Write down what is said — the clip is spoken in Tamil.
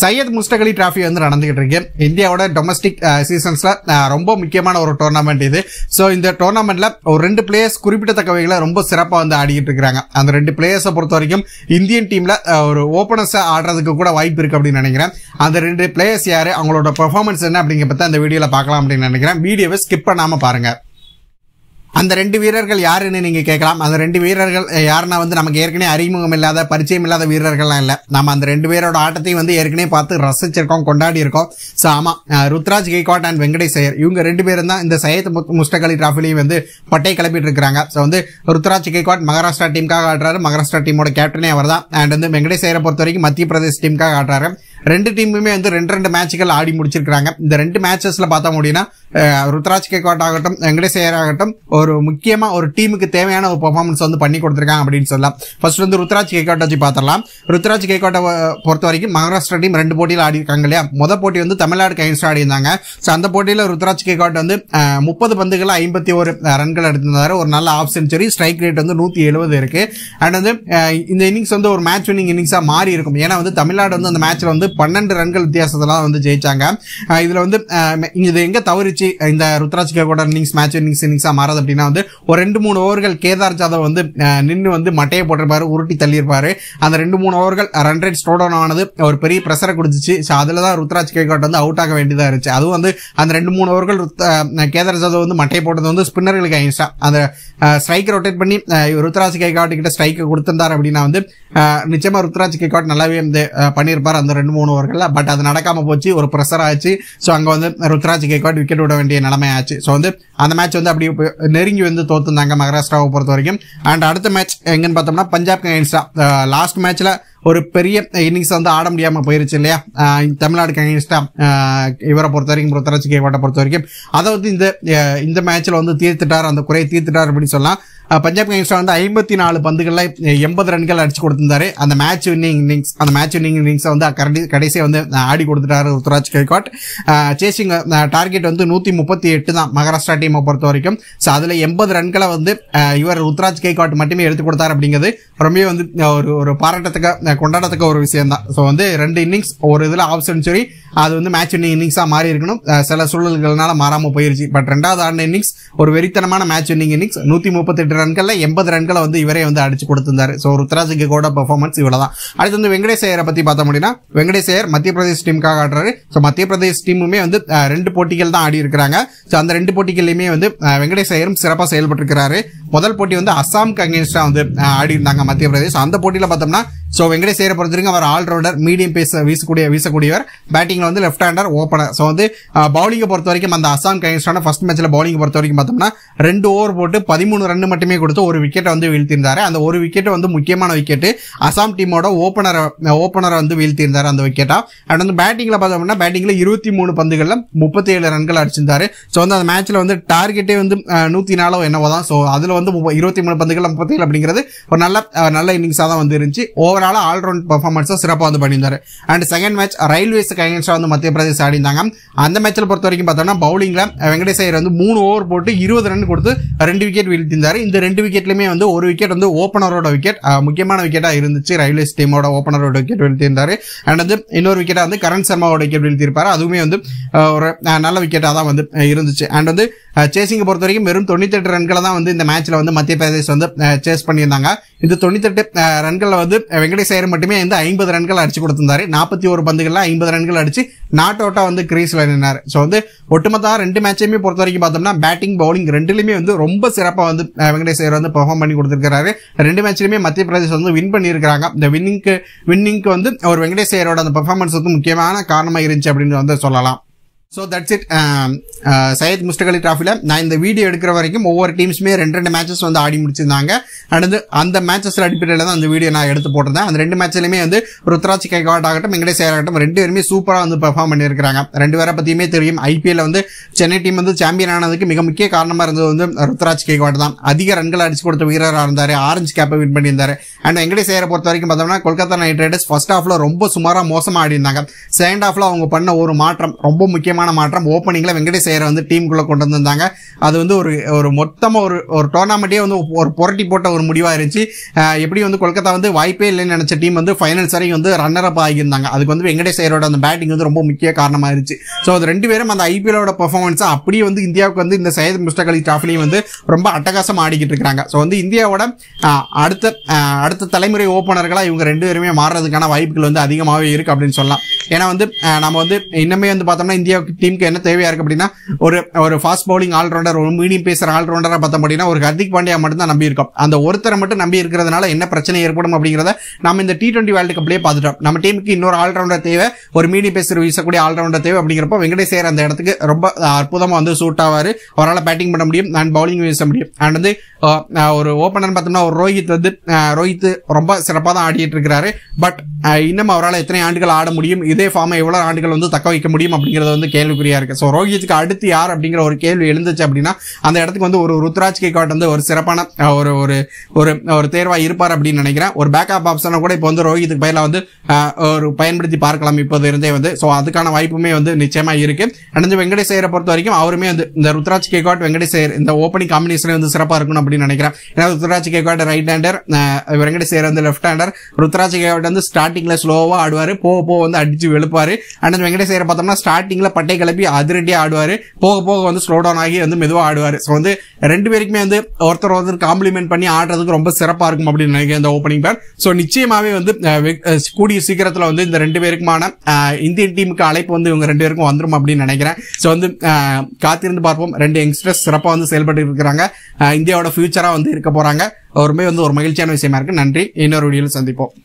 சையத் முஸ்டகலி டிராஃபி வந்து நடந்துகிட்டு இருக்கு இந்தியாவோட டொமஸ்டிக் சீசன்ஸ்ல ரொம்ப முக்கியமான ஒரு டோர்னமெண்ட் இது ஸோ இந்த டோர்னமெண்ட்ல ஒரு ரெண்டு பிளேயர்ஸ் குறிப்பிடத்தக்க ரொம்ப சிறப்பாக வந்து ஆடிக்கிட்டு இருக்கிறாங்க அந்த ரெண்டு பிளேயர்ஸை பொறுத்த வரைக்கும் இந்தியன் டீம்ல ஒரு ஓப்பனர்ஸை ஆடுறதுக்கு கூட வாய்ப்பு இருக்கு அப்படின்னு நினைக்கிறேன் அந்த ரெண்டு பிளேயர்ஸ் யாரு அவங்களோட பெர்ஃபார்மன்ஸ் என்ன அப்படிங்கிறத இந்த வீடியோவில் பார்க்கலாம் அப்படின்னு நினைக்கிறேன் வீடியோவை ஸ்கிப் பண்ணாமல் பாருங்கள் அந்த ரெண்டு வீரர்கள் யாருன்னு நீங்க கேட்கலாம் அந்த ரெண்டு வீரர்கள் யாருன்னா வந்து நமக்கு ஏற்கனவே அறிமுகம் இல்லாத பரிச்சயம் இல்லாத வீரர்கள்லாம் இல்லை நம்ம அந்த ரெண்டு பேரோட ஆட்டத்தையும் வந்து ஏற்கனவே பார்த்து ரசிச்சிருக்கோம் கொண்டாடி இருக்கோம் ஸோ ஆமா ருத்ராஜ் கைகாட் அண்ட் வெங்கடேஷ் ஐயர் இவங்க ரெண்டு பேரும் தான் இந்த சையத் முஸ்டக் அலி டிராஃபிலையும் வந்து பட்டை கிளப்பிட்டு இருக்காங்க ஸோ வந்து ருத்ராஜ் கைகாட் மகாராஷ்டிரா டீமுக்காக ஆடுறாரு மகாராஷ்டிரா டீமோட கேப்டனே அவர் தான் அண்ட் வந்து வெங்கடேஷ் ஐயரை பொறுத்த வரைக்கும் மத்திய பிரதேஷ் டீமுக்காக ஆடுறாரு ரெண்டு டீமுமே வந்து ரெண்டு ரெண்டு மேட்சுகள் ஆடி முடிச்சிருக்கிறாங்க இந்த ரெண்டு மேட்சஸ்ல பார்த்தோம் அப்படின்னா ருத்ராஜ் கேக்வாட் ஆகட்டும் வெங்கடேஷ் ஆகட்டும் ஒரு முக்கியமா ஒரு டீமுக்கு தேவையான ஒரு பர்ஃபார்மன்ஸ் வந்து பண்ணி கொடுத்துருக்காங்க அப்படின்னு சொல்லலாம் ஃபர்ஸ்ட் வந்து ருத்ராஜ் கேக்வாட் வச்சு பார்த்துடலாம் ருத்ராஜ் கேக்வாட்டை பொறுத்த வரைக்கும் மகாராஷ்டிரா டீம் ரெண்டு போட்டியில் ஆடி இருக்காங்க இல்லையா மொதல் போட்டி வந்து தமிழ்நாடு கைன்ஸ்டா ஆடி இருந்தாங்க ஸோ அந்த போட்டியில் ருத்ராஜ் கேக்வாட் வந்து முப்பது பந்துகளில் ஐம்பத்தி ஒரு ரன்கள் எடுத்திருந்தாரு ஒரு நல்ல ஆஃப் செஞ்சுரி ஸ்ட்ரைக் ரேட் வந்து நூற்றி எழுபது இருக்கு அண்ட் வந்து இந்த இன்னிங்ஸ் வந்து ஒரு மேட்ச் வின்னிங் இன்னிங்ஸாக மாறி இருக்கும் ஏன்னா வந்து தமிழ்நாடு வந்து அந்த மேட்ச்ல வந்து பன்னெண்டு ரன்கள் வித்தியாசத்தில் வந்து ஜெயிச்சாங்க இதில் வந்து இது எங்கே தவறிச்சு இந்த ருத்ராஜ் கேவோட இன்னிங்ஸ் மேட்ச் இன்னிங்ஸ் இன்னிங்ஸாக மாறது அப்படின்னா வந்து ஒரு ரெண்டு மூணு ஓவர்கள் கேதார் ஜாதவ் வந்து நின்று வந்து மட்டையை போட்டிருப்பாரு உருட்டி தள்ளியிருப்பாரு அந்த ரெண்டு மூணு ஓவர்கள் ரன் ரேட் ஸ்லோ டவுன் ஆனது ஒரு பெரிய ப்ரெஷரை குடிச்சிச்சு ஸோ அதில் தான் ருத்ராஜ் கேகாட் வந்து அவுட் ஆக வேண்டியதாக இருந்துச்சு அதுவும் வந்து அந்த ரெண்டு மூணு ஓவர்கள் கேதார் ஜாதவ் வந்து மட்டையை போட்டது வந்து ஸ்பின்னர்களுக்கு ஐன்ஸ்டா அந்த ஸ்ட்ரைக் ரொட்டேட் பண்ணி ருத்ராஜ் கேகாட் கிட்ட ஸ்ட்ரைக்கை கொடுத்துருந்தார் அப்படின்னா வந்து நிச்சயமாக ருத்ராஜ் கேகாட் நல்லாவே வந்து பண்ணியிருப்பார் அந்த ரெண்டு மூணு போனவர்கள் பட் அது நடக்காம போச்சு ஒரு ப்ரெஷர் ஆச்சு ஸோ அங்கே வந்து ருத்ராஜ் கேக்வாட் விக்கெட் விட வேண்டிய நிலைமை ஆச்சு ஸோ வந்து அந்த மேட்ச் வந்து அப்படி நெருங்கி வந்து தோத்துருந்தாங்க மகாராஷ்டிராவை பொறுத்த வரைக்கும் அண்ட் அடுத்த மேட்ச் எங்கன்னு பார்த்தோம்னா பஞ்சாப் அகேன்ஸ்டா லாஸ்ட் மேட்ச்சில் ஒரு பெரிய இன்னிங்ஸ் வந்து ஆட முடியாமல் போயிருச்சு இல்லையா தமிழ்நாடு அகேன்ஸ்டா இவரை பொறுத்த வரைக்கும் ருத்ராஜ் கேக்வாட்டை பொறுத்த வரைக்கும் அதை வந்து இந்த இந்த மேட்ச்சில் வந்து தீர்த்துட்டார் அந்த குறையை தீர்த்துட்டார் அப்படின்னு சொல்லலாம் பஞ்சாப் கிங்ஸ் வந்து ஐம்பத்தி நாலு பந்துகளில் எண்பது ரன்கள் அடிச்சு கொடுத்திருந்தாரு அந்த மேட்ச் வின்னிங் இன்னிங்ஸ் அந்த மேட்ச் வின்னிங் இன்னிங்ஸை வந்து கடைசி கடைசியாக வந்து ஆடி கொடுத்துட்டாரு ருத்ராஜ் கைகாட் சேசிங் டார்கெட் வந்து நூற்றி முப்பத்தி எட்டு தான் மகாராஷ்டிரா டீமை பொறுத்த வரைக்கும் ஸோ அதில் எண்பது ரன்களை வந்து இவர் ருத்ராஜ் கைகாட் மட்டுமே எடுத்து கொடுத்தாரு அப்படிங்கிறது ரொம்பவே வந்து ஒரு ஒரு பாராட்டத்துக்கு கொண்டாடத்துக்கு ஒரு விஷயம் தான் ஸோ வந்து ரெண்டு இன்னிங்ஸ் ஒரு இதில் ஆஃப் சென்ச்சுரி அது வந்து மேட்ச் வின்னிங் இன்னிங்ஸாக மாறி இருக்கணும் சில சூழல்களால் மாறாமல் போயிருச்சு பட் ரெண்டாவது ஆண்டு இன்னிங்ஸ் ஒரு வெறித்தனமான மேட்ச் வின்னிங் இன்னிங்ஸ் நூற்றி முப்பத்தெட்டு ரன்களில் எண்பது ரன்களை வந்து இவரே வந்து அடிச்சு கொடுத்திருந்தாரு ஸோ கூட பெர்ஃபார்மன்ஸ் தான் அடுத்து வந்து வெங்கடேசையரை பற்றி பார்த்தோம் அப்படின்னா வெங்கடேசையர் மத்திய பிரதேஷ் டீமுக்காக ஆடுறாரு ஸோ மத்திய பிரதேஷ் டீமுமே வந்து ரெண்டு போட்டிகள் தான் ஆடி இருக்கிறாங்க ஸோ அந்த ரெண்டு போட்டிகள்லையுமே வந்து வெங்கடேசையரும் சிறப்பாக செயல்பட்டு இருக்கிறாரு முதல் போட்டி வந்து அசாம் கங்கேஸ்டா வந்து ஆடி இருந்தாங்க மத்திய பிரதேஷ் அந்த போட்டியில் பார்த்தோம்னா ஸோ வெங்கடேஷ் ஐயரை பொறுத்திருக்கு அவர் ஆல்ரவுண்டர் மீடியம் பேஸ் வீசக்கூடிய வீசக்கூடியவர் பேட்டிங்கில் வந்து லெஃப்ட் ஹேண்டர் ஓப்பனர் ஸோ வந்து பவுலிங்கை பொறுத்த வரைக்கும் அந்த அசாம் கைன்ஸ்டான ஃபர்ஸ்ட் மேட்ச்சில் பவுலிங் பொறுத்த வரைக்கும் பார்த்தோம்னா ரெண்டு ஓவர் போட்டு பதிமூணு ரன் மட்டுமே கொடுத்து ஒரு விக்கெட்டை வந்து வீழ்த்திருந்தார் அந்த ஒரு விக்கெட்டு வந்து முக்கியமான விக்கெட்டு அசாம் டீமோட ஓப்பனரை ஓப்பனரை வந்து வீழ்த்தியிருந்தார் அந்த விக்கெட்டாக அண்ட் வந்து பேட்டிங்கில் பார்த்தோம்னா பேட்டிங்கில் இருபத்தி மூணு பந்துகளில் முப்பத்தி ஏழு ரன்கள் அடிச்சிருந்தார் ஸோ வந்து அந்த மேட்ச்சில் வந்து டார்கெட்டே வந்து நூற்றி நாலோ என்னவோ தான் ஸோ அதில் வந்து இருபத்தி மூணு பந்துகளில் முப்பத்தி ஏழு அப்படிங்கிறது ஒரு நல்ல நல்ல இன்னிங்ஸாக தான் வந்து இருந்துச்சு ஓவர் ஓவராலாக ஆல்ரவுண்ட் பர்ஃபார்மன்ஸை சிறப்பாக வந்து பண்ணியிருந்தார் அண்ட் செகண்ட் மேட்ச் ரயில்வேஸ் அகேன்ஸ்டாக வந்து மத்திய பிரதேச ஆடிந்தாங்க அந்த மேட்சில் பொறுத்த வரைக்கும் பார்த்தோம்னா பவுலிங்கில் வெங்கடேசையர் வந்து மூணு ஓவர் போட்டு இருபது ரன் கொடுத்து ரெண்டு விக்கெட் வீழ்த்திருந்தார் இந்த ரெண்டு விக்கெட்லையுமே வந்து ஒரு விக்கெட் வந்து ஓப்பனரோட விக்கெட் முக்கியமான விக்கெட்டாக இருந்துச்சு ரயில்வேஸ் டீமோட ஓப்பனரோட விக்கெட் வீழ்த்தியிருந்தார் அண்ட் வந்து இன்னொரு விக்கெட்டாக வந்து கரண் சர்மாவோட விக்கெட் வீழ்த்தியிருப்பார் அதுவுமே வந்து ஒரு நல்ல விக்கெட்டாக தான் வந்து இருந்துச்சு அண்ட் வந்து சேசிங்கை பொறுத்த வரைக்கும் வெறும் தொண்ணூத்தெட்டு ரன்களை தான் வந்து இந்த மேட்ச்சில் வந்து மத்திய பிரதேஷ் வந்து சேஸ் பண்ணியிருந்தாங்க இந்த தொண்ணூத்தெட்டு ரன்களில் வந்து வெங்கடேஷ் ஐயர் மட்டுமே வந்து ஐம்பது ரன்கள் அடிச்சு கொடுத்திருந்தாரு நாற்பத்தி ஒரு பந்துகளில் ஐம்பது ரன்கள் அடிச்சு நாட் அவுட்டாக வந்து கிரீஸில் நின்னாரு ஸோ வந்து ஒட்டுமொத்தமாக ரெண்டு மேட்சையுமே பொறுத்த வரைக்கும் பார்த்தோம்னா பேட்டிங் பவுலிங் ரெண்டுலையுமே வந்து ரொம்ப சிறப்பாக வந்து வெங்கடேஷ் வந்து பெர்ஃபார்ம் பண்ணி கொடுத்துருக்காரு ரெண்டு மேட்ச்லையுமே மத்திய பிரதேசம் வந்து வின் பண்ணியிருக்கிறாங்க இந்த வின்னிங்க்கு வின்னிங்க்கு வந்து அவர் வெங்கடேஷ் அந்த பெர்ஃபார்மன்ஸ் வந்து முக்கியமான காரணமாக இருந்துச்சு அப்படின்னு வந்து சொல்லலாம் ஸோ தட்ஸ் இட் சையத் முஸ்டகலி டிராஃபியில் நான் இந்த வீடியோ எடுக்கிற வரைக்கும் ஒவ்வொரு டீம்ஸுமே ரெண்டு ரெண்டு மேட்சஸ் வந்து ஆடி முடிச்சிருந்தாங்க அடுத்து அந்த மேட்சஸில் அடிப்படையில் தான் அந்த வீடியோ நான் எடுத்து போட்டிருந்தேன் அந்த ரெண்டு மேட்ச்லையுமே வந்து ருத்ராஜ் கைகாட் ஆகட்டும் வெங்கடேஷ் ஆகட்டும் ரெண்டு பேருமே சூப்பராக வந்து பெர்ஃபார்ம் பண்ணியிருக்காங்க ரெண்டு பேரை பற்றியுமே தெரியும் ஐபிஎல் வந்து சென்னை டீம் வந்து சாம்பியன் ஆனதுக்கு மிக முக்கிய காரணமாக இருந்தது வந்து ருத்ராஜ் கைகாட் தான் அதிக ரன்களை அடிச்சு கொடுத்த வீரராக இருந்தார் ஆரஞ்சு கேப்பை வின் பண்ணியிருந்தார் அண்ட் வெங்கடேஷ் ஐயரை பொறுத்த வரைக்கும் பார்த்தோம்னா கொல்கத்தா நைட் ரைடர்ஸ் ஃபர்ஸ்ட் ஹாஃபில் ரொம்ப சுமாராக மோசமாக ஆடி இருந்தாங்க செகண்ட் ஹாஃபில் அவங்க பண்ண ஒரு மாற்றம் ரொம்ப முக்கியமாக முக்கியமான மாற்றம் ஓப்பனிங்கில் வெங்கடேஷ் ஐயரை வந்து டீமுக்குள்ளே கொண்டு வந்திருந்தாங்க அது வந்து ஒரு ஒரு மொத்தமாக ஒரு ஒரு டோர்னாமெண்ட்டே வந்து ஒரு புரட்டி போட்ட ஒரு முடிவாக இருந்துச்சு எப்படி வந்து கொல்கத்தா வந்து வாய்ப்பே இல்லைன்னு நினச்ச டீம் வந்து ஃபைனல்ஸ் வரைக்கும் வந்து ரன்னர் அப் ஆகியிருந்தாங்க அதுக்கு வந்து வெங்கடேஷ் ஐயரோட அந்த பேட்டிங் வந்து ரொம்ப முக்கிய காரணமாக இருந்துச்சு ஸோ அது ரெண்டு பேரும் அந்த ஐபிஎலோட பர்ஃபார்மன்ஸை அப்படியே வந்து இந்தியாவுக்கு வந்து இந்த சையத் முஸ்டக் அலி ட்ராஃபிலையும் வந்து ரொம்ப அட்டகாசமாக ஆடிக்கிட்டு இருக்கிறாங்க ஸோ வந்து இந்தியாவோட அடுத்த அடுத்த தலைமுறை ஓப்பனர்களாக இவங்க ரெண்டு பேருமே மாறுறதுக்கான வாய்ப்புகள் வந்து அதிகமாகவே இருக்குது அப்படின்னு சொல்லலாம் ஏன்னா வந்து நம்ம வந்து இன்னமே வந்து பார்த்தோம்னா இந்தியாவுக்கு டீமுக்கு என்ன தேவையா இருக்கு அப்படின்னா ஒரு ஒரு ஃபாஸ்ட் பவுலிங் ஆல்ரவுண்டர் ஒரு மீடியம் பேசுற ஆல்ரவுண்டரா பார்த்தோம் அப்படின்னா ஒரு ஹர்திக் பாண்டியா மட்டும் தான் நம்பி அந்த ஒருத்தரை மட்டும் நம்பி இருக்கிறதுனால என்ன பிரச்சனை ஏற்படும் அப்படிங்கிறத நம்ம இந்த டி டுவெண்டி வேர்ல்டு கப்லேயே பார்த்துட்டோம் நம்ம டீமுக்கு இன்னொரு ஆல்ரவுண்டர் தேவை ஒரு மீடியம் பேசுற வீசக்கூடிய ஆல்ரவுண்டர் தேவை அப்படிங்கிறப்ப வெங்கடேஷ் அந்த இடத்துக்கு ரொம்ப அற்புதமாக வந்து சூட் ஆவார் அவரால் பேட்டிங் பண்ண முடியும் அண்ட் பவுலிங் வீச முடியும் அண்ட் வந்து ஒரு ஓப்பனர் பார்த்தோம்னா ஒரு ரோஹித் வந்து ரோஹித் ரொம்ப சிறப்பாக தான் ஆடிட்டு இருக்கிறாரு பட் இன்னும் அவரால் எத்தனை ஆண்டுகள் ஆட முடியும் இதே ஃபார்மை எவ்வளோ ஆண்டுகள் வந்து தக்க வைக்க முடியும் அப்படிங்கிறது வந்து கே கேள்விக்குறியா இருக்கு ஸோ ரோஹித்துக்கு அடுத்து யார் அப்படிங்கிற ஒரு கேள்வி எழுந்துச்சு அப்படின்னா அந்த இடத்துக்கு வந்து ஒரு ருத்ராஜ் காட் வந்து ஒரு சிறப்பான ஒரு ஒரு ஒரு ஒரு தேர்வா இருப்பார் அப்படின்னு நினைக்கிறேன் ஒரு பேக்கப் ஆப்ஷனை கூட இப்போ வந்து ரோஹித்துக்கு பயில வந்து ஒரு பயன்படுத்தி பார்க்கலாம் இப்போது இருந்தே வந்து ஸோ அதுக்கான வாய்ப்புமே வந்து நிச்சயமா இருக்கு அடைஞ்சு வெங்கடேசையரை பொறுத்த வரைக்கும் அவருமே வந்து இந்த ருத்ராஜ் கேகாட் வெங்கடேஷ் இந்த ஓப்பனிங் காம்பினேஷன் வந்து சிறப்பாக இருக்கணும் அப்படின்னு நினைக்கிறேன் ஏன்னா ருத்ராஜ் கேகாட் ரைட் ஹேண்டர் வெங்கடேசையர் வந்து லெஃப்ட் ஹேண்டர் ருத்ராஜ் கேகாட் வந்து ஸ்டார்டிங்ல ஸ்லோவா ஆடுவார் போ போ வந்து அடிச்சு வெளுப்பாரு அடைஞ்சு வெங்கடேசையரை பார்த்தோம்னா ஸ்டார்டிங்ல பட்டை கிளப்பி அதிரடியாக ஆடுவார் போக போக வந்து ஸ்லோ டவுன் ஆகி வந்து மெதுவாக ஆடுவார் ஸோ வந்து ரெண்டு பேருக்குமே வந்து ஒருத்தர் ஒருத்தர் காம்ப்ளிமெண்ட் பண்ணி ஆடுறதுக்கு ரொம்ப சிறப்பாக இருக்கும் அப்படின்னு நினைக்கிறேன் இந்த ஓப்பனிங் பேர் ஸோ நிச்சயமாகவே வந்து கூடிய சீக்கிரத்தில் வந்து இந்த ரெண்டு பேருக்குமான இந்தியன் டீமுக்கு அழைப்பு வந்து இவங்க ரெண்டு பேருக்கும் வந்துடும் அப்படின்னு நினைக்கிறேன் ஸோ வந்து காத்திருந்து பார்ப்போம் ரெண்டு யங்ஸ்டர்ஸ் சிறப்பாக வந்து செயல்பட்டு இருக்கிறாங்க இந்தியாவோட ஃபியூச்சராக வந்து இருக்க போகிறாங்க ஒருமே வந்து ஒரு மகிழ்ச்சியான விஷயமா இருக்கு நன்றி இன்னொரு வீடியோவில் சந்திப்போம்